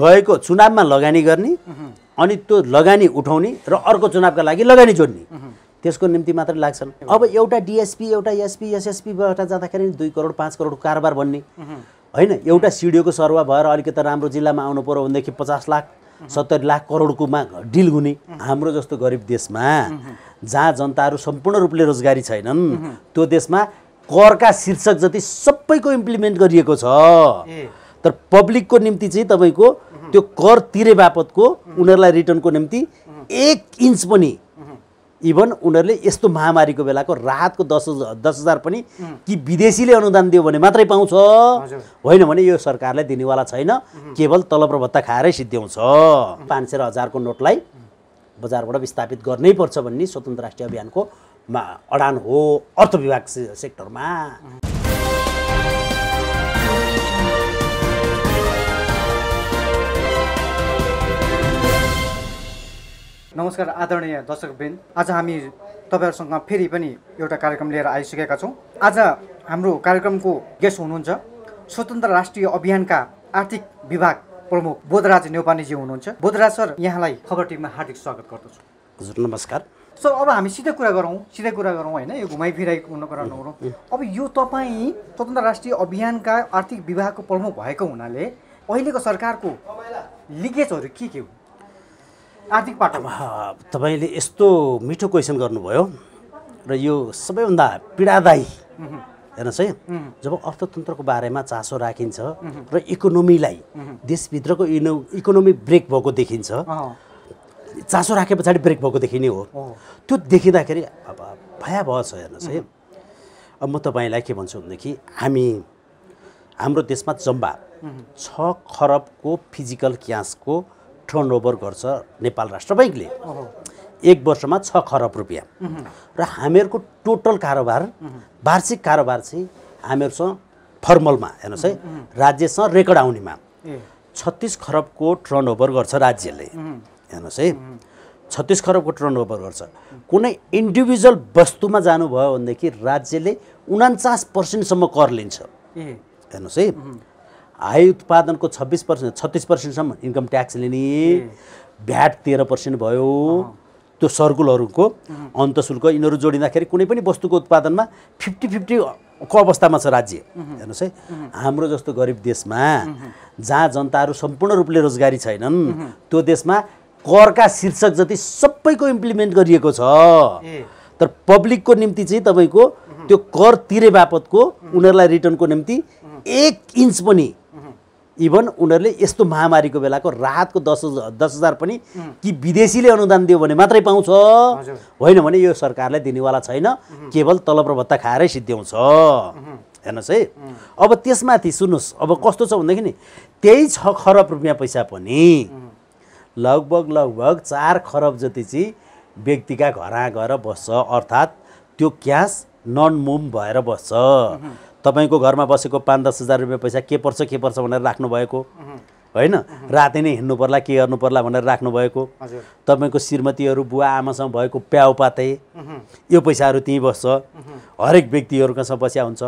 गएको चुनावमा लगानी गर्ने अनि त्यो लगानी उठाउने र अर्को चुनावका लागि लगानी जोड्ने त्यसको निम्ति मात्रै लाग्छन् अब एउटा डिएसपी एउटा एसपी एसएसपीबाट जाँदाखेरि दुई करोड पाँच करोडको कारोबार बन्ने होइन एउटा सिडिओको सरुवा भएर अलिकति राम्रो जिल्लामा आउनु पऱ्यो भनेदेखि पचास लाख सत्तरी लाख करोडकोमा डिल हुने हाम्रो जस्तो गरिब देशमा जहाँ जनताहरू सम्पूर्ण रूपले रोजगारी छैनन् त्यो देशमा करका शीर्षक जति सबैको इम्प्लिमेन्ट गरिएको छ तर पब्लिकको निम्ति चाहिँ तपाईँको त्यो कर तिरे बापतको उनीहरूलाई रिटर्नको निम्ति एक इन्च पनि इभन उनीहरूले यस्तो महामारीको बेलाको राहतको दस दस हजार पनि कि विदेशीले अनुदान दियो भने मात्रै पाउँछ होइन भने यो सरकारले दिनेवाला छैन केवल तलब र भत्ता खाएरै सिद्ध्याउँछ पाँच सय हजारको नोटलाई बजारबाट विस्थापित गर्नै पर्छ भन्ने स्वतन्त्र राष्ट्रिय अभियानको मा अडान हो अर्थ विभाग सेक्टरमा नमस्कार आदरणीय दर्शकबिन आज हामी तपाईँहरूसँग फेरि पनि एउटा कार्यक्रम लिएर आइसकेका छौँ आज हाम्रो कार्यक्रमको गेस्ट हुनुहुन्छ स्वतन्त्र राष्ट्रिय अभियानका आर्थिक विभाग प्रमुख बोधराज नेवानीजी हुनुहुन्छ बोधराज सर यहाँलाई खबर टिममा हार्दिक स्वागत गर्दछु हजुर नमस्कार सर अब हामी सिधै कुरा गरौँ सिधै कुरा गरौँ होइन यो घुमाइफिराइ नगरा नगरौँ अब यो तपाईँ स्वतन्त्र राष्ट्रिय अभियानका आर्थिक विभागको प्रमुख भएको हुनाले अहिलेको सरकारको लिगेजहरू के के हो आर्थिक पाटोमा तपाईँले यस्तो मिठो क्वेसन गर्नुभयो र यो सबैभन्दा पीडादायी हेर्नुहोस् है जब अर्थतन्त्रको बारेमा चासो राखिन्छ र इकोनोमीलाई देशभित्रको इनो इकोनोमी ब्रेक भएको देखिन्छ चासो राखे पछाडि ब्रेक भएको देखिने हो त्यो देखिँदाखेरि अब भयावह छ हेर्नुहोस् है अब म तपाईँलाई के भन्छु भनेदेखि हामी हाम्रो देशमा जम्बा छ खरबको फिजिकल क्यासको टर्नओभर गर्छ नेपाल राष्ट्र ब्याङ्कले एक वर्षमा छ खरब रुपियाँ र हामीहरूको टोटल कारोबार वार्षिक कारोबार चाहिँ हामीहरूसँग फर्मलमा हेर्नुहोस् है राज्यसँग रेकर्ड आउनेमा छत्तिस खरबको टर्नओभर गर्छ राज्यले हेर्नुहोस् है छत्तिस खरबको टर्नओभर गर्छ कुनै इन्डिभिजुअल वस्तुमा जानुभयो भनेदेखि राज्यले उनान्चास पर्सेन्टसम्म कर लिन्छ हेर्नुहोस् है आय उत्पादनको छब्बिस पर्सेन्ट छत्तिस पर्सेन्टसम्म इन्कम ट्याक्स लिने भ्याट तेह्र पर्सेन्ट भयो त्यो सर्कुलहरूको अन्त शुल्क यिनीहरू जोडिँदाखेरि कुनै पनि वस्तुको उत्पादनमा फिफ्टी फिफ्टी को अवस्थामा छ राज्य हेर्नुहोस् है हाम्रो जस्तो गरिब देशमा जहाँ जनताहरू सम्पूर्ण रूपले रोजगारी छैनन् त्यो देशमा करका शीर्षक जति सबैको इम्प्लिमेन्ट गरिएको छ तर पब्लिकको निम्ति चाहिँ तपाईँको त्यो कर तिरे बापतको उनीहरूलाई रिटर्नको निम्ति एक इन्च पनि इभन उनीहरूले यस्तो महामारीको बेलाको राहतको दस हजार दस हजार पनि कि विदेशीले अनुदान दियो भने मात्रै पाउँछ होइन भने यो सरकारले दिनेवाला छैन केवल तलब र भत्ता खाएरै सिद्ध्याउँछ हेर्नुहोस् है अब त्यसमाथि सुन्नुहोस् अब कस्तो छ भनेदेखि त्यही छ खरब रुपियाँ पैसा पनि लगभग लगभग चार खरब जति चाहिँ व्यक्तिका घर गएर बस्छ अर्थात् त्यो क्यास नन मुम भएर बस्छ तपाईँको घरमा बसेको पाँच दस हजार रुपियाँ पैसा के पर्छ के पर्छ भनेर राख्नुभएको होइन राति नै हिँड्नु पर्ला के गर्नु पर्ला भनेर राख्नुभएको तपाईँको श्रीमतीहरू बुवा आमासँग भएको प्याउपाते यो पैसाहरू त्यहीँ बस्छ हरेक व्यक्तिहरूकासँग बस्या हुन्छ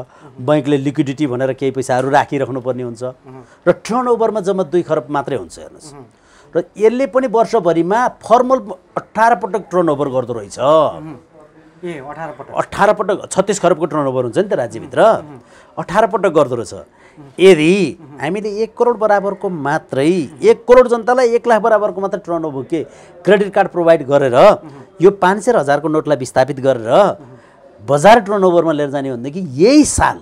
बैङ्कले लिक्विडिटी भनेर केही पैसाहरू राखिराख्नुपर्ने हुन्छ र टर्न ओभरमा जम्मा दुई खरब मात्रै हुन्छ हेर्नुहोस् र यसले पनि वर्षभरिमा फर्मल अठार पटक टर्न ओभर गर्दो रहेछ अठार पटक छत्तिस खरबको टर्नओभर हुन्छ नि त राज्यभित्र अठार पटक गर्दो रहेछ यदि हामीले एक करोड बराबरको मात्रै एक करोड जनतालाई एक लाख बराबरको मात्रै टर्नओभर के क्रेडिट कार्ड प्रोभाइड गरेर यो पाँच सय हजारको नोटलाई विस्थापित गरेर बजार टर्नओभरमा लिएर जाने भनेदेखि यही साल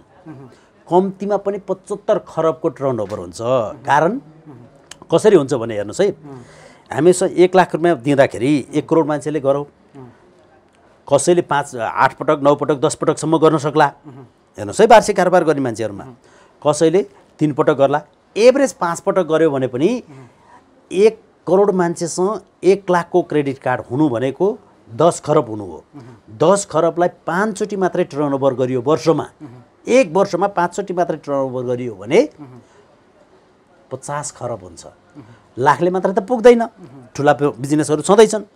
कम्तीमा पनि पचहत्तर खरबको टर्नओभर हुन्छ कारण कसरी हुन्छ भने हेर्नुहोस् है हामी यसो एक लाख रुपियाँ दिँदाखेरि एक करोड मान्छेले गरौँ कसैले पाँच आठ पटक नौ पटक दस पटकसम्म गर्न सक्ला हेर्नुहोस् है वार्षिक कारोबार गर्ने मान्छेहरूमा कसैले तिन पटक गर्ला एभरेज पाँच पटक गर्यो भने पनि एक करोड मान्छेसँग एक लाखको क्रेडिट कार्ड हुनु भनेको दस खरब हुनु हो दस खरबलाई पाँचचोटि मात्रै टर्नओभर गरियो वर्षमा एक वर्षमा पाँचचोटि मात्रै टर्नओभर गरियो भने पचास खरब हुन्छ लाखले मात्र त पुग्दैन ठुला बिजनेसहरू छँदैछन्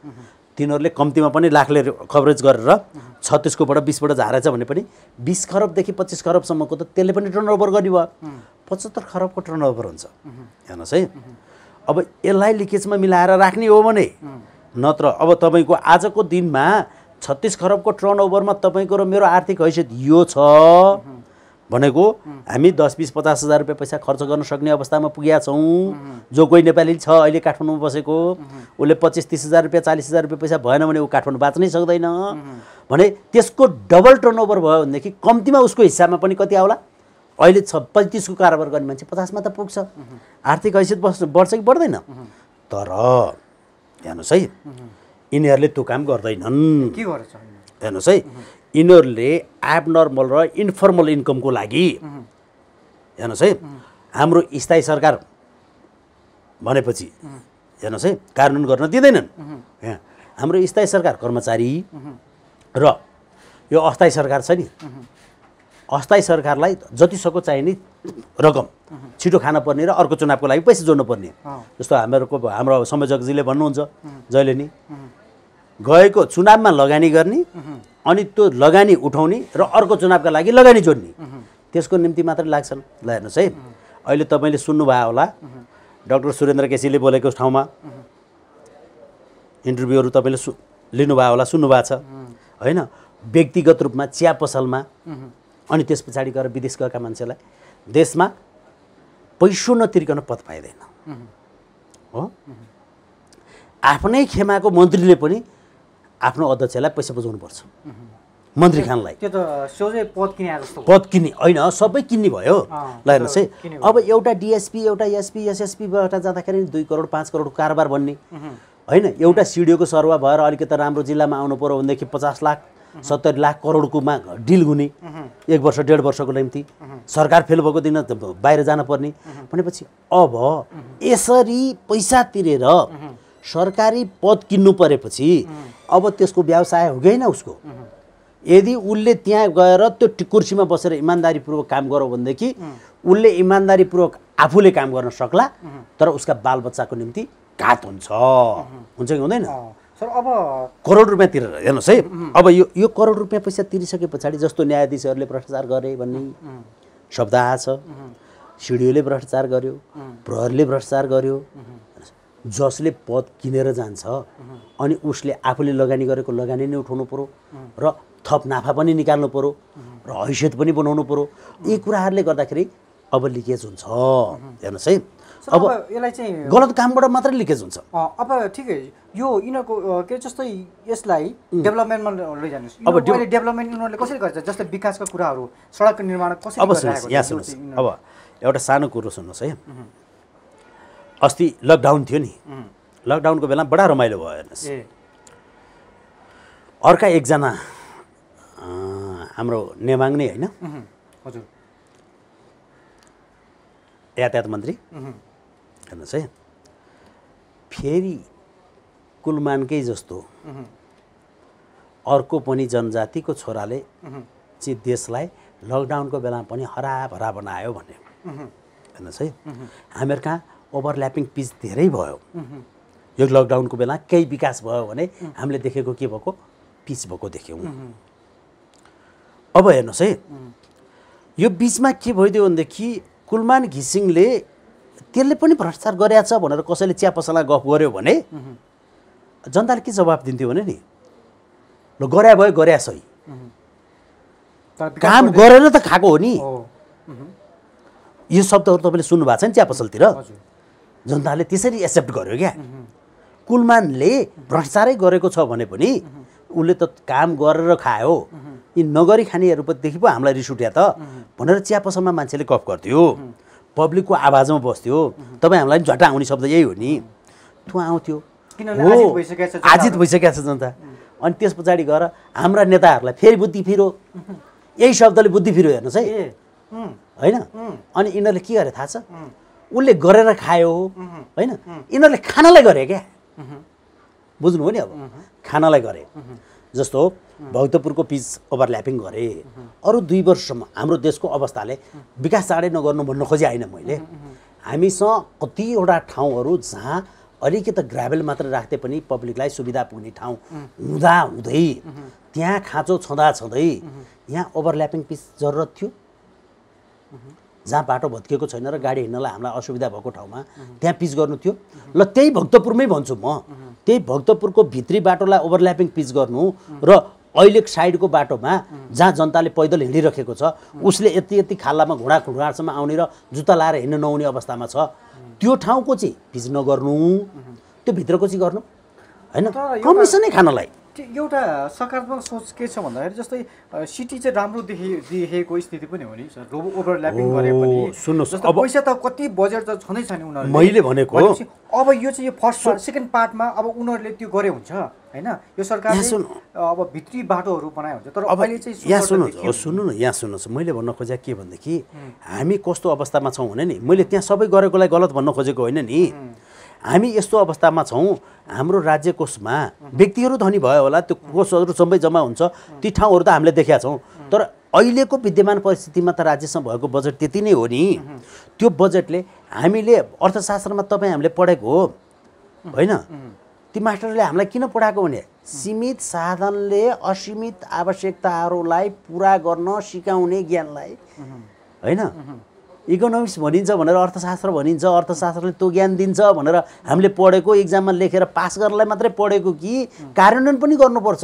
तिनीहरूले कम्तीमा पनि लाखले कभरेज गरेर छत्तिसकोबाट बिसबाट झारेछ भने पनि बिस खरबदेखि पच्चिस खरबसम्मको त त्यसले पनि टर्न ओभर गर्ने भयो पचहत्तर खरबको टर्न ओभर हुन्छ हेर्नुहोस् है अब यसलाई लिकेजमा मिलाएर राख्ने हो भने नत्र अब तपाईँको आजको दिनमा छत्तिस खरबको टर्न ओभरमा तपाईँको र मेरो आर्थिक हैसियत यो छ भनेको हामी दस बिस पचास हजार रुपियाँ पैसा खर्च गर्न सक्ने अवस्थामा पुगेका छौँ जो कोही नेपाली छ अहिले काठमाडौँमा बसेको उसले पच्चिस तिस हजार रुपियाँ चालिस हजार रुपियाँ पैसा भएन भने ऊ काठमाडौँ बाँच्नै सक्दैन भने त्यसको डबल टर्नओभर भयो भनेदेखि कम्तीमा उसको हिसाबमा पनि कति आउला अहिले छ पैँतिसको कारोबार गर्ने मान्छे पचासमा त पुग्छ आर्थिक हैसियत बस्नु बढ्छ कि बढ्दैन तर हेर्नुहोस् है यिनीहरूले त्यो काम गर्दैनन् के गर्छ हेर्नुहोस् है यिनीहरूले एब नर्मल र इन्फर्मल इन्कमको लागि हेर्नुहोस् है हाम्रो स्थायी सरकार भनेपछि हेर्नुहोस् है कानुन गर्न दिँदैनन् हाम्रो स्थायी सरकार कर्मचारी र यो अस्थायी सरकार छ नि अस्थायी सरकारलाई जतिसक्दो चाहिने रकम छिटो खान पर्ने र अर्को चुनावको लागि पैसा जोड्नुपर्ने जस्तो हाम्रो हाम्रो संयोजकजीले भन्नुहुन्छ जहिले नि गएको चुनावमा लगानी गर्ने अनि त्यो लगानी उठाउने र अर्को चुनावका लागि लगानी जोड्ने त्यसको निम्ति मात्र लाग्छन् ल हेर्नुहोस् है अहिले तपाईँले सुन्नुभयो होला डक्टर सुरेन्द्र केसीले बोलेको ठाउँमा इन्टरभ्यूहरू तपाईँले सु लिनुभयो होला सुन्नुभएको छ होइन व्यक्तिगत रूपमा चिया पसलमा अनि त्यस पछाडि गएर विदेश गएका मान्छेलाई देशमा पैसो नतिर्कन पद पाइँदैन हो आफ्नै खेमाको मन्त्रीले पनि आफ्नो अध्यक्षलाई पैसा पर्छ मन्त्री खानलाई त्यो त सोझै पद किने पद किन्ने होइन सबै किन्ने भयो ल हेर्नुहोस् है अब एउटा डिएसपी एउटा एसपी एसएसपीबाट जाँदाखेरि दुई करोड पाँच करोडको कारोबार बन्ने होइन एउटा सिडिओको सरुवा भएर अलिकति राम्रो जिल्लामा आउनु पऱ्यो भनेदेखि पचास लाख सत्तरी लाख करोडकोमा डिल हुने एक वर्ष डेढ वर्षको निम्ति सरकार फेल भएको दिन बाहिर जानुपर्ने भनेपछि अब यसरी पैसा तिरेर सरकारी पद किन्नु परेपछि अब त्यसको व्यवसाय हो कि उसको यदि उसले त्यहाँ गएर त्यो कुर्सीमा बसेर इमान्दारीपूर्वक काम गरौँ भनेदेखि उसले इमान्दारीपूर्वक आफूले काम गर्न सक्ला तर उसका बालबच्चाको निम्ति घात हुन्छ हुन्छ कि हुँदैन सर अब करोड रुपियाँ तिरेर हेर्नुहोस् है अब यो यो करोड रुपियाँ पैसा तिरिसके पछाडि जस्तो न्यायाधीशहरूले भ्रष्टाचार गरे भन्ने शब्द आएछ सिडिओले भ्रष्टाचार गर्यो प्रहरले भ्रष्टाचार गर्यो जसले पद किनेर जान्छ अनि उसले आफूले लगानी गरेको लगानी नै उठाउनु पऱ्यो र थप नाफा पनि निकाल्नु पऱ्यो र हैसियत पनि बनाउनु पऱ्यो यी कुराहरूले गर्दाखेरि अब लिकेज हुन्छ हेर्नुहोस् है अब यसलाई चाहिँ गलत कामबाट मात्रै लिकेज हुन्छ अब ठिकै यो यिनीहरूको के जस्तै यसलाई डेभलपमेन्टमा लैजानुहोस् अब डेभलपमेन्ट यिनीहरूले कसरी गर्छ जस्तै विकासका कुराहरू सडकको निर्माण कसरी अब सुन्नुहोस् अब एउटा सानो कुरो सुन्नुहोस् है अस्ति लकडाउन थियो नि लकडाउनको बेलामा बडा रमाइलो भयो हेर्नुहोस् अर्का एकजना हाम्रो नेमाङ नै होइन यातायात मन्त्री हेर्नुहोस् है फेरि कुलमानकै जस्तो अर्को पनि जनजातिको छोराले चाहिँ देशलाई लकडाउनको बेलामा पनि हराभरा बनायो भन्ने हेर्नुहोस् है हामीहरू कहाँ ओभरल्यापिङ पिच धेरै भयो यो लकडाउनको बेला केही विकास भयो भने हामीले देखेको के भएको पिच भएको देख्यौँ अब हेर्नुहोस् है यो बिचमा के भइदियो भनेदेखि कुलमान घिसिङले त्यसले पनि भ्रष्टाचार गरेछ भनेर कसैले चिया पसला गफ गर्यो भने जनताले के जवाब दिन्थ्यो भने नि ल गरे भयो गरे सही काम गरेर त खाएको हो नि यो शब्दहरू तपाईँले सुन्नु भएको छ नि चिया पसलतिर जनताले त्यसरी एक्सेप्ट गर्यो क्या कुलमानले भ्रष्टाचारै गरेको छ भने पनि उसले त काम गरेर खायो यी नगरी खानेहरूदेखि पो हामीलाई रिस उठ्या त भनेर चियापसम्म मान्छेले कफ गर्थ्यो पब्लिकको आवाजमा बस्थ्यो तपाईँ हामीलाई पनि झट्टा आउने शब्द यही हो नि त्यो आउँथ्यो हो आजित भइसकेको छ जनता अनि त्यस पछाडि गएर हाम्रा नेताहरूलाई फेरि बुद्धि फिरो यही शब्दले बुद्धि फिरो हेर्नुहोस् है होइन अनि यिनीहरूले के गरे थाहा छ उसले गरेर खायो होइन यिनीहरूले खानालाई गरे क्या बुझ्नु हो नि अब खानालाई गरे जस्तो भक्तपुरको पिच ओभरल्यापिङ गरे अरू दुई वर्षसम्म हाम्रो देशको अवस्थाले विकास चाँडै नगर्नु भन्न खोजे होइन मैले हामीसँग कतिवटा ठाउँहरू जहाँ अलिकति ग्राभेल मात्र राख्दै पनि पब्लिकलाई सुविधा पुग्ने ठाउँ हुँदा हुँदै त्यहाँ खाँचो छँदा छँदै यहाँ ओभरल्यापिङ पिच जरुरत थियो जहाँ बाटो भत्किएको छैन र गाडी हिँड्नलाई हामीलाई असुविधा भएको ठाउँमा त्यहाँ पिच गर्नु थियो ल त्यही भक्तपुरमै भन्छु म त्यही भक्तपुरको भित्री बाटोलाई ओभरल्यापिङ पिच गर्नु र अहिले साइडको बाटोमा जहाँ जनताले पैदल हिँडिरहेको छ उसले यति यति खाल्लामा घुँडा घुँडासम्म आउने र जुत्ता लाएर हिँड्न नहुने अवस्थामा छ त्यो ठाउँको चाहिँ पिच नगर्नु त्यो भित्रको चाहिँ गर्नु होइन कमिसनै खानलाई एउटा सकारात्मक सोच के छ भन्दाखेरि जस्तै सिटी चाहिँ राम्रो देखि देखेको स्थिति पनि हो नि ओभरल्यापिङ गरे पनि सुन्नुहोस् अब पैसा त कति बजेट त छँदै छैन उनीहरूले मैले भनेको अब यो चाहिँ यो फर्स्ट सेकेन्ड पार्टमा अब उनीहरूले त्यो गरे हुन्छ होइन यो सरकारले अब भित्री बाटोहरू बनायो हुन्छ तर अब अहिले चाहिँ यहाँ सुन्नुहोस् सुन्नु न यहाँ सुन्नुहोस् मैले भन्न खोजेको के भनेदेखि हामी कस्तो अवस्थामा छौँ भने नि मैले त्यहाँ सबै गरेकोलाई गलत भन्न खोजेको होइन नि हामी यस्तो अवस्थामा छौँ हाम्रो राज्य कोषमा व्यक्तिहरू धनी भयो होला त्यो कोषहरू सबै जम्मा हुन्छ ती ठाउँहरू त हामीले देखाएको छौँ तर अहिलेको विद्यमान परिस्थितिमा त राज्यसँग भएको बजेट त्यति नै हो नि त्यो बजेटले हामीले अर्थशास्त्रमा तपाईँ हामीले पढेको हो होइन ती मास्टरले हामीलाई किन पढाएको भने सीमित साधनले असीमित आवश्यकताहरूलाई पुरा गर्न सिकाउने ज्ञानलाई होइन इकोनोमिक्स भनिन्छ भनेर अर्थशास्त्र भनिन्छ अर्थशास्त्रले त्यो ज्ञान दिन्छ भनेर हामीले पढेको इक्जाममा लेखेर पास गर्नलाई मात्रै पढेको कि कार्यान्वयन पनि गर्नुपर्छ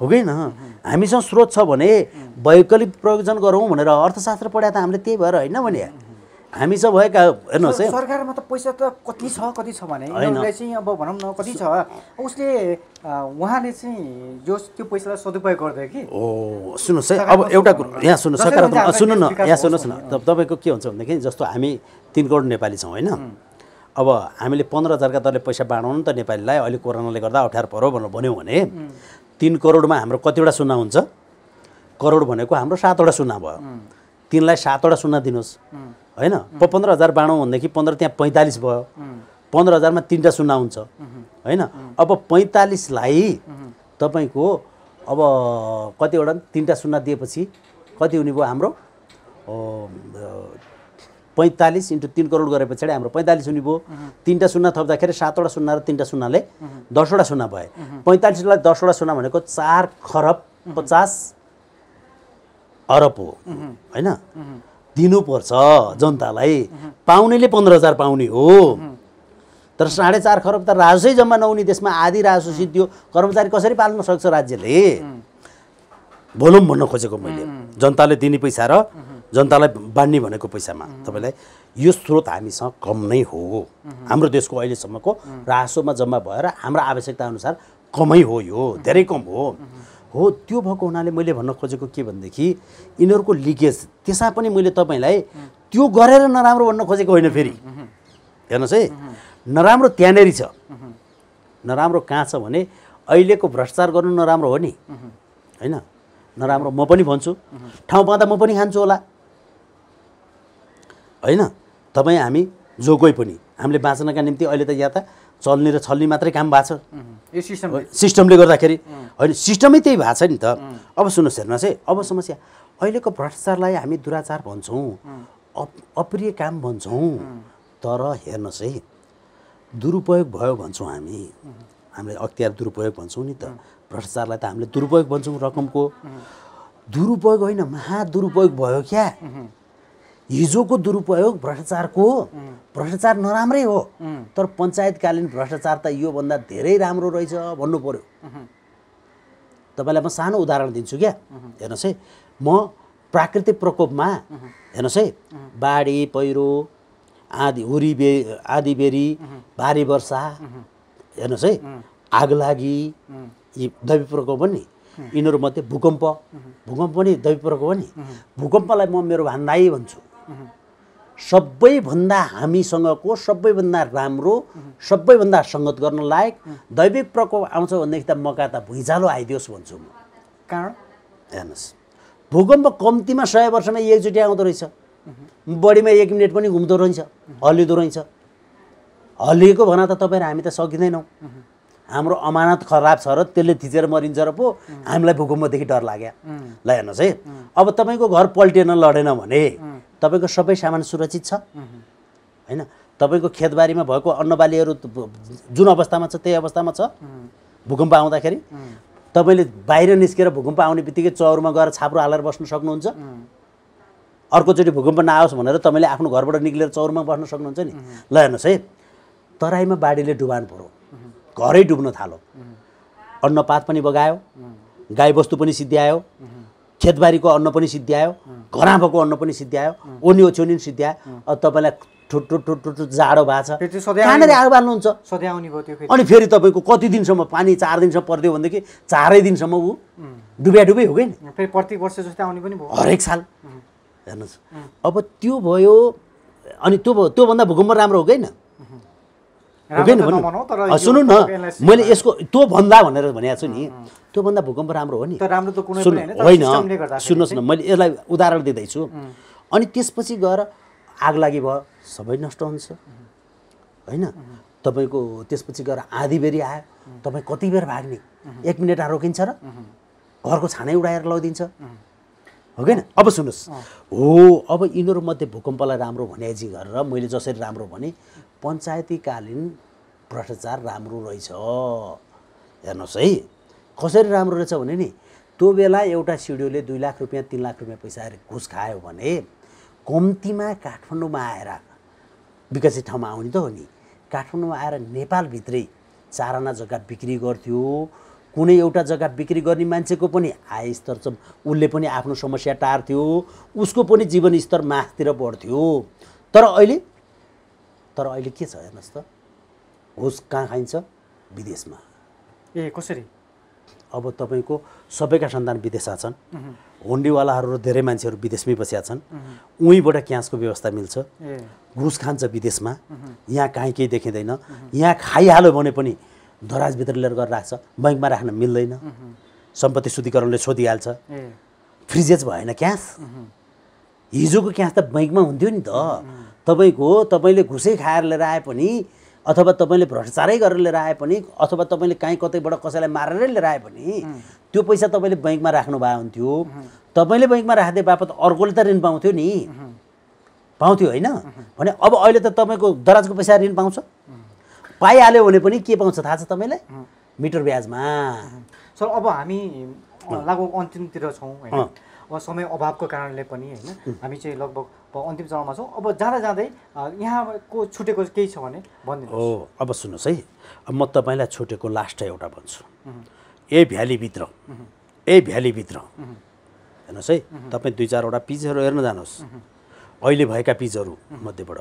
हो कि न हामीसँग स्रोत छ भने वैकल्पिक प्रयोजन गरौँ भनेर अर्थशास्त्र पढाए त हामीले त्यही भएर होइन भने हामी चाहिँ भएका हेर्नुहोस् है सरकारमा त पैसा त कति छ कति छ भने चाहिँ अब भनौँ न कति छ उसले उहाँले चाहिँ जो त्यो पैसालाई सदुपयोग गर्दै कि ओ सुन्नुहोस् है अब एउटा कुरो यहाँ सुन्नु सकारात्मक सुन्नु न यहाँ सुन्नुहोस् न तपाईँको के हुन्छ भनेदेखि जस्तो हामी तिन करोड नेपाली छौँ होइन अब हामीले पन्ध्र हजारका दरले पैसा बाँडौँ नि त नेपालीलाई अहिले कोरोनाले गर्दा अप्ठ्यारो पऱ्यो भनेर भन्यौँ भने तिन करोडमा हाम्रो कतिवटा सुन्ना हुन्छ करोड भनेको हाम्रो सातवटा सुन्ना भयो तिनलाई सातवटा सुन्ना दिनुहोस् होइन पन्ध्र हजार बाँडौँ भनेदेखि पन्ध्र त्यहाँ पैँतालिस भयो पन्ध्र हजारमा तिनवटा सुन्ना हुन्छ होइन अब पैँतालिसलाई तपाईँको अब कतिवटा तिनवटा सुन्ना दिएपछि कति हुने भयो हाम्रो पैँतालिस इन्टु तिन करोड गरे पछाडि हाम्रो पैँतालिस हुने भयो तिनवटा सुन्ना थप्दाखेरि सातवटा सुन्ना र तिनवटा सुन्नाले दसवटा सुन्ना भए पैँतालिसलाई दसवटा सुन्ना भनेको चार खरब पचास अरब हो होइन दिनुपर्छ जनतालाई पाउनेले पन्ध्र हजार पाउने हो तर साढे चार खरब त राजस्वै जम्मा नहुने देशमा आधी राजस्व सिद्धियो कर्मचारी कसरी पाल्न सक्छ राज्यले भोलुम भन्न खोजेको मैले जनताले दिने पैसा र जनतालाई बाँड्ने भनेको पैसामा तपाईँलाई यो स्रोत हामीसँग कम नै हो हाम्रो देशको अहिलेसम्मको राजस्वमा जम्मा भएर हाम्रो आवश्यकताअनुसार कमै हो यो धेरै कम हो हो त्यो भएको हुनाले मैले भन्न खोजेको के भनेदेखि यिनीहरूको लिकेज त्यसमा पनि मैले तपाईँलाई त्यो गरेर नराम्रो भन्न खोजेको होइन फेरि हेर्नुहोस् है नराम्रो त्यहाँनिर छ नराम्रो कहाँ छ भने अहिलेको भ्रष्टाचार गर्नु नराम्रो हो नि होइन नराम्रो म पनि भन्छु ठाउँ पाउँदा म पनि खान्छु होला होइन तपाईँ हामी जो कोही पनि हामीले बाँच्नका निम्ति अहिले त या त चल्ने र छल्ने मात्रै काम भएको छ सिस्टमले गर्दाखेरि होइन सिस्टमै त्यही भएको छ नि त अब सुन्नुहोस् हेर्नुहोस् है अब समस्या अहिलेको भ्रष्टाचारलाई हामी दुराचार भन्छौँ अप अप्रिय काम भन्छौँ तर हेर्नुहोस् है दुरुपयोग भयो भन्छौँ हामी हामीले अख्तियार दुरुपयोग भन्छौँ नि त भ्रष्टाचारलाई त हामीले दुरुपयोग भन्छौँ रकमको दुरुपयोग होइन महादुरुपयोग भयो क्या हिजोको दुरुपयोग भ्रष्टाचारको हो भ्रष्टाचार नराम्रै हो तर पञ्चायतकालीन भ्रष्टाचार त योभन्दा धेरै राम्रो रहेछ भन्नु पऱ्यो तपाईँलाई म सानो उदाहरण दिन्छु क्या हेर्नुहोस् है म प्राकृतिक प्रकोपमा हेर्नुहोस् है बाढी पहिरो आँधी हुरी बे आँधी बेरी भारी वर्षा हेर्नुहोस् है आगलागी लागि यी दैवी प्रकोप हो यिनीहरूमध्ये भूकम्प भूकम्प पनि दैवी प्रकोप हो भूकम्पलाई म मेरो भान्दाई भन्छु सबैभन्दा हामीसँगको सबैभन्दा राम्रो सबैभन्दा सङ्गत गर्न लायक दैविक प्रकोप आउँछ भनेदेखि त मका त भुइँचालो आइदियोस् भन्छु म कारण हेर्नुहोस् भूकम्प कम्तीमा सय वर्षमा एकचोटि आउँदो रहेछ बढीमा एक मिनट पनि घुम्दो रहेछ हल्लिँदो रहेछ हल्लिएको भन त तपाईँहरू हामी त सकिँदैनौँ हाम्रो अमानत खराब छ र त्यसले थिचेर मरिन्छ र पो हामीलाई भूकम्पदेखि डर लाग्यो ल हेर्नुहोस् है अब तपाईँको घर पल्टेन लडेन भने तपाईँको सबै सामान सुरक्षित छ होइन तपाईँको खेतबारीमा भएको अन्नबालीहरू जुन अवस्थामा छ त्यही अवस्थामा छ भूकम्प आउँदाखेरि तपाईँले बाहिर निस्केर भूकम्प आउने बित्तिकै चौरमा गएर छाप्रो हालेर बस्न सक्नुहुन्छ अर्कोचोटि भूकम्प नआओस् भनेर तपाईँले आफ्नो घरबाट निक्लेर चौरमा बस्न सक्नुहुन्छ नि ल हेर्नुहोस् है तराईमा बाढीले डुबान पऱ्यो घरै डुब्न थालो अन्नपात पनि बगायो गाईबस्तु पनि सिद्ध्यायो खेतबारीको अन्न पनि सिद्ध्यायो घरा भएको अन्न पनि सिद्ध्यायो ओनियो पनि सिद्ध्यायो अब तपाईँलाई ठुट्ठो ठुट्ठो जाडो भएको छ कहाँनिर आगो बाल्नुहुन्छ अनि फेरि तपाईँको कति दिनसम्म पानी चार दिनसम्म पर्दियो भनेदेखि चारै दिनसम्म ऊ डुब्या डुबै हो कि प्रत्येक वर्ष जस्तै आउने पनि भयो हरेक साल हेर्नुहोस् अब त्यो भयो अनि त्यो भयो त्योभन्दा भूकम्प राम्रो हो कि हो न मैले यसको त्यो भन्दा भनेर भनेको छु नि त्यो भन्दा भूकम्प राम्रो हो नि होइन सुन्नुहोस् न मैले यसलाई उदाहरण दिँदैछु अनि त्यसपछि गएर आग लागि भयो सबै नष्ट हुन्छ होइन तपाईँको त्यसपछि गएर आधी बेरी आयो तपाईँ कति बेर भाग्ने एक मिनट रोकिन्छ र घरको छानै उडाएर लगिदिन्छ हो कि अब सुन्नुहोस् हो अब यिनीहरूमध्ये भूकम्पलाई राम्रो भने जी गरेर मैले जसरी राम्रो भने पञ्चायतीकालीन भ्रष्टाचार राम्रो रहेछ हेर्नुहोस् है कसरी राम्रो रहेछ भने नि त्यो बेला एउटा सिडियोले दुई लाख रुपियाँ तिन लाख रुपियाँ पैसा घुस खायो भने कम्तीमा काठमाडौँमा आएर विकसित ठाउँमा आउने त हो नि काठमाडौँमा आएर नेपालभित्रै चारआना जग्गा बिक्री गर्थ्यो कुनै एउटा जग्गा बिक्री गर्ने मान्छेको पनि आय स्तर छ उसले पनि आफ्नो समस्या टार्थ्यो उसको पनि जीवनस्तर माथतिर बढ्थ्यो तर अहिले तर अहिले के छ हेर्नुहोस् त घुस कहाँ खाइन्छ विदेशमा ए कसरी अब तपाईँको सबैका सन्तान विदेशमा छन् होन्डीवालाहरू धेरै मान्छेहरू विदेशमै बसेका छन् उहीँबाट क्यासको व्यवस्था मिल्छ घुस खान्छ विदेशमा यहाँ काहीँ केही देखिँदैन यहाँ खाइहाल्यो भने पनि दराजभित्र लिएर गरेर राख्छ बैङ्कमा राख्न मिल्दैन सम्पत्ति शुद्धिकरणले सोधिहाल्छ फ्रिजेज भएन क्यास हिजोको क्यास त बैङ्कमा हुन्थ्यो नि त तपाईँको तपाईँले घुसै खाएर लिएर आए पनि अथवा तपाईँले भ्रष्टाचारै गरेर लिएर आए पनि अथवा तपाईँले काहीँ कतैबाट कसैलाई मारेरै लिएर आए पनि त्यो पैसा तपाईँले ब्याङ्कमा राख्नु भए हुन्थ्यो तपाईँले ब्याङ्कमा राख्दै बापत अर्कोले त ऋण पाउँथ्यो नि पाउँथ्यो होइन भने अब अहिले त तपाईँको दराजको पैसा ऋण पाउँछ पाइहाल्यो भने पनि के पाउँछ थाहा छ तपाईँलाई मिटर ब्याजमा सर अब हामी लगभग अन्तिमतिर छौँ होइन समय अभावको कारणले पनि होइन हामी चाहिँ लगभग अन्तिम चरणमा छौँ अब जाँदा जाँदै यहाँको छुटेको केही छ भने भनिदिनु हो अब सुन्नुहोस् है म तपाईँलाई छुटेको लास्ट एउटा भन्छु ए भ्यालीभित्र ए भ्यालीभित्र हेर्नुहोस् है तपाईँ दुई चारवटा पिजहरू हेर्न जानुहोस् अहिले भएका पिजहरू मध्येबाट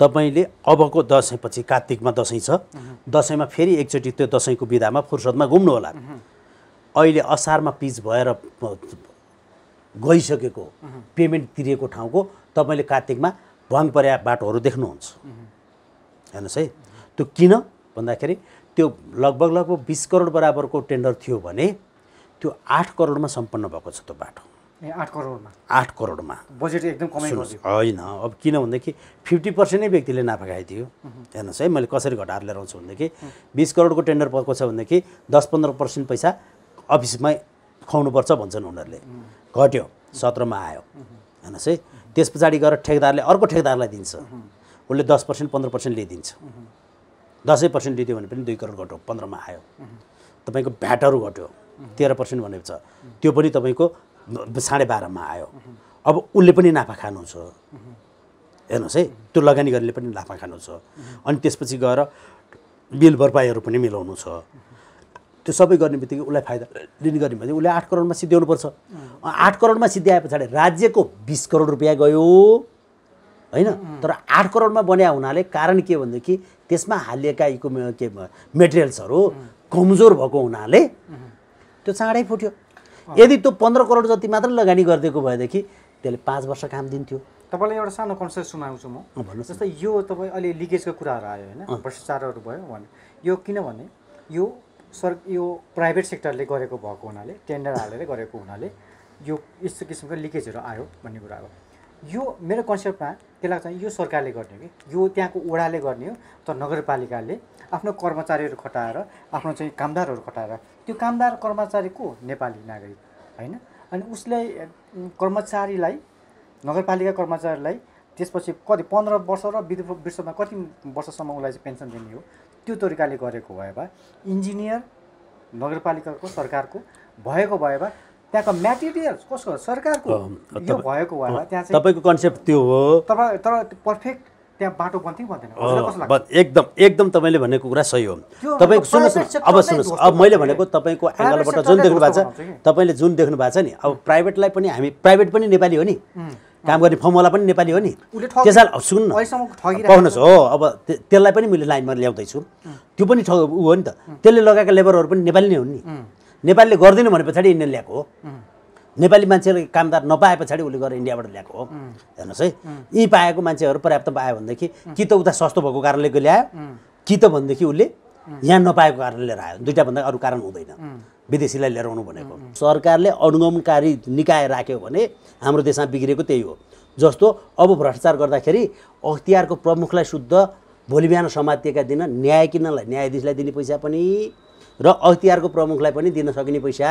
तपाईँले अबको दसैँपछि कार्तिकमा दसैँ छ दसैँमा फेरि एकचोटि त्यो दसैँको बिदामा फुर्सदमा घुम्नु होला अहिले असारमा पिज भएर गइसकेको पेमेन्ट तिरेको ठाउँको तपाईँले कार्तिकमा भङ पर्या बाटोहरू देख्नुहुन्छ हेर्नुहोस् है त्यो किन भन्दाखेरि त्यो लगभग लगभग बिस करोड बराबरको टेन्डर थियो भने त्यो आठ करोडमा सम्पन्न भएको छ त्यो बाटो आठ करोडमा आठ करोडमा बजेट एकदम कमै होइन अब किन भनेदेखि फिफ्टी पर्सेन्ट नै व्यक्तिले नाफा खाइदियो हेर्नुहोस् है मैले कसरी घटाएर लिएर आउँछु भनेदेखि बिस करोडको टेन्डर परेको छ भनेदेखि दस पन्ध्र पर्सेन्ट पैसा अफिसमै खुवाउनुपर्छ भन्छन् उनीहरूले घट्यो सत्रमा आयो होइन चाहिँ त्यस पछाडि गएर ठेकदारले अर्को ठेकदारलाई दिन्छ उसले दस पर्सेन्ट पन्ध्र पर्सेन्ट लिइदिन्छ दसै पर्सेन्ट लिदियो भने पनि दुई करोड घट्यो पन्ध्रमा आयो तपाईँको भ्याटहरू घट्यो तेह्र पर्सेन्ट भनेको छ त्यो पनि तपाईँको साढे बाह्रमा आयो अब उसले पनि नाफा खानु छ हेर्नुहोस् है त्यो लगानी गर्नेले पनि नाफा खानु छ अनि त्यसपछि गएर बिल भरपाईहरू पनि मिलाउनु छ त्यो सबै गर्ने बित्तिकै उसलाई फाइदा लिने गर्ने बित्तिकै उसले आठ करोडमा सिद्ध्याउनुपर्छ आठ करोडमा सिद्ध्याए पछाडि राज्यको बिस करोड रुपियाँ गयो होइन तर आठ करोडमा बनाए हुनाले कारण के भनेदेखि त्यसमा हालिएका इको के मेटेरियल्सहरू कमजोर भएको हुनाले त्यो चाँडै फुट्यो यदि त्यो पन्ध्र करोड जति मात्र लगानी गरिदिएको भएदेखि त्यसले पाँच वर्ष काम दिन्थ्यो तपाईँलाई एउटा सानो कन्सेप्ट सुनाउँछु म जस्तै यो तपाईँ अहिले लिकेजको कुराहरू आयो होइन भ्रष्टाचारहरू भयो भने यो किनभने यो सर यो प्राइभेट सेक्टरले गरेको भएको हुनाले टेन्डर हालेर गरेको हुनाले यो यस्तो किसिमको लिकेजहरू आयो भन्ने कुरा हो यो मेरो कन्सेप्टमा के लाग्छ यो सरकारले गर्ने हो कि यो त्यहाँको ओडाले गर्ने हो तर नगरपालिकाले आफ्नो कर्मचारीहरू खटाएर आफ्नो चाहिँ कामदारहरू खटाएर त्यो कामदार कर्मचारी को नेपाली नागरिक होइन अनि उसलाई कर्मचारीलाई नगरपालिका कर्मचारीलाई त्यसपछि कति पन्ध्र वर्ष र वृद्ध वर्षमा कति वर्षसम्म उसलाई चाहिँ पेन्सन दिने हो त्यो तरिकाले गरेको भए भए इन्जिनियर नगरपालिकाको सरकारको भएको भए भए त्यहाँको मेटेरियल कसको सरकारको यो भएको भए त्यहाँ चाहिँ तपाईँको कन्सेप्ट त्यो हो तपाईँ तर पर्फेक्ट त्यहाँ बाटो बन्थ्यो भन्दैन एकदम एकदम तपाईँले भनेको कुरा सही हो तपाईँको सुन्नुहोस् न अब सुन्नुहोस् अब मैले भनेको तपाईँको एङ्गलबाट जुन देख्नु भएको छ तपाईँले जुन देख्नु भएको छ नि अब प्राइभेटलाई पनि हामी प्राइभेट पनि नेपाली हो नि काम गर्ने फर्मुला पनि नेपाली हो नि त्यसलाई सुन पाउनुहोस् हो अब त्यसलाई पनि मैले लाइनमा ल्याउँदैछु त्यो पनि ठग ऊ हो नि त त्यसले लगाएका लेबरहरू पनि नेपाली नै हुन् नि नेपालीले गर्दैन भने पछाडि इन्डियन ल्याएको हो नेपाली मान्छेले कामदार नपाए पछाडि उसले गरेर इन्डियाबाट ल्याएको हो हेर्नुहोस् है यी पाएको मान्छेहरू पर्याप्त पायो भनेदेखि कि त उता सस्तो भएको कारणले ल्यायो कि त भनेदेखि उसले यहाँ नपाएको कारणले लिएर आयो दुइटाभन्दा अरू कारण हुँदैन विदेशीलाई लिएर आउनु भनेको सरकारले अनुगमकारी निकाय राख्यो भने हाम्रो देशमा बिग्रेको त्यही हो जस्तो अब भ्रष्टाचार गर्दाखेरि अख्तियारको प्रमुखलाई शुद्ध भोलि बिहान समातिएका दिन न्याय किन्नलाई न्यायाधीशलाई दिने पैसा पनि र अख्तियारको प्रमुखलाई पनि दिन सकिने पैसा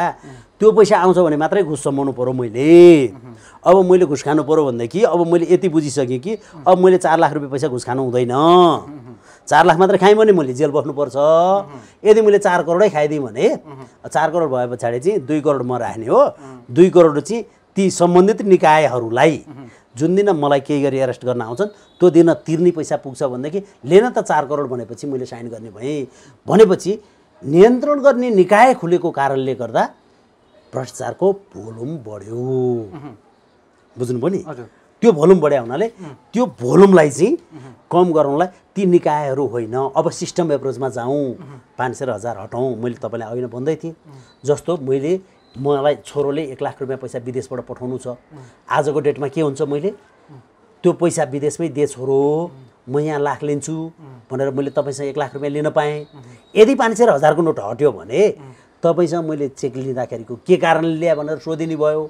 त्यो पैसा आउँछ भने मात्रै घुस समाउनु पऱ्यो मैले अब मैले घुस खानु पऱ्यो भनेदेखि अब मैले यति बुझिसकेँ कि अब मैले चार लाख रुपियाँ पैसा घुस खानु हुँदैन चार लाख मात्रै खाएँ भने मैले जेल बस्नुपर्छ यदि मैले चार करोडै खाइदिएँ भने चार करोड भए पछाडि चाहिँ दुई करोड म राख्ने हो दुई करोड चाहिँ ती सम्बन्धित निकायहरूलाई जुन दिन मलाई केही गरी एरेस्ट गर्न आउँछन् त्यो दिन तिर्ने पैसा पुग्छ भनेदेखि लिन त चार करोड भनेपछि मैले साइन गर्ने भएँ भनेपछि नियन्त्रण गर्ने निकाय खुलेको कारणले गर्दा भ्रष्टाचारको भोलुम बढ्यो बुझ्नुभयो नि त्यो भोलुम बढ्या हुनाले त्यो भोल्युमलाई चाहिँ कम गराउनलाई ती निकायहरू होइन अब सिस्टम एप्रोचमा जाउँ पाँच सय हजार हटाउँ मैले तपाईँलाई अघि भन्दै थिएँ जस्तो मैले मलाई छोरोले एक लाख रुपियाँ पैसा विदेशबाट पठाउनु छ आजको डेटमा के हुन्छ मैले त्यो पैसा विदेशमै दे छोरो म यहाँ लाख लिन्छु भनेर मैले तपाईँसँग एक लाख रुपियाँ लिन पाएँ यदि पाँच सय हजारको नोट हट्यो भने तपाईँसँग मैले चेक लिँदाखेरिको के कारणले ल्याएँ भनेर सोधिने भयो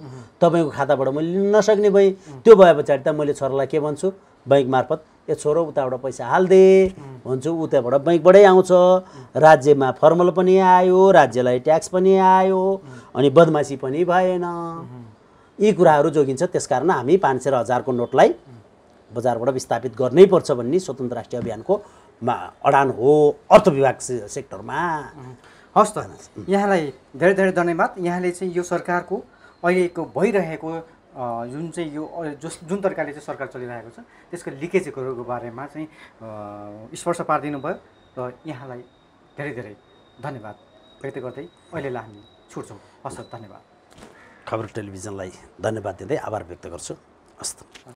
तपाईँको खाताबाट मैले लिन नसक्ने भएँ त्यो भए पछाडि त मैले छोरालाई के भन्छु ब्याङ्क मार्फत ए छोरो उताबाट पैसा हालिदिएँ भन्छु उताबाट ब्याङ्कबाटै आउँछ राज्यमा फर्मल पनि आयो राज्यलाई ट्याक्स पनि आयो अनि बदमासी पनि भएन यी कुराहरू जोगिन्छ त्यसकारण हामी पाँच सय हजारको नोटलाई बजारबाट विस्थापित गर्नैपर्छ भन्ने स्वतन्त्र राष्ट्रिय अभियानको मा अडान हो अर्थ विभाग सेक्टरमा हस् त यहाँलाई धेरै धेरै धन्यवाद यहाँले चाहिँ यो सरकारको अहिलेको भइरहेको जुन चाहिँ यो जस जुन तरिकाले चाहिँ सरकार चलिरहेको छ त्यसको लिकेजहरूको बारेमा चाहिँ स्पर्श पारिदिनु भयो र यहाँलाई धेरै धेरै धन्यवाद व्यक्त गर्दै अहिलेलाई हामी छुट्छौँ हस् धन्यवाद खबर टेलिभिजनलाई धन्यवाद दिँदै आभार व्यक्त गर्छु हस्त